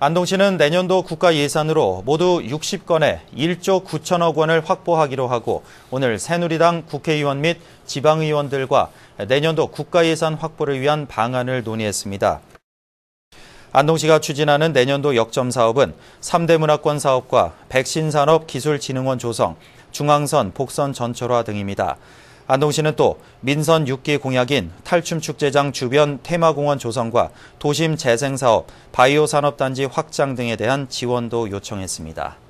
안동시는 내년도 국가 예산으로 모두 6 0건의 1조 9천억 원을 확보하기로 하고 오늘 새누리당 국회의원 및 지방의원들과 내년도 국가 예산 확보를 위한 방안을 논의했습니다. 안동시가 추진하는 내년도 역점 사업은 3대 문화권 사업과 백신산업 기술진흥원 조성, 중앙선 복선 전철화 등입니다. 안동시는 또 민선 6기 공약인 탈춤축제장 주변 테마공원 조성과 도심 재생사업, 바이오 산업단지 확장 등에 대한 지원도 요청했습니다.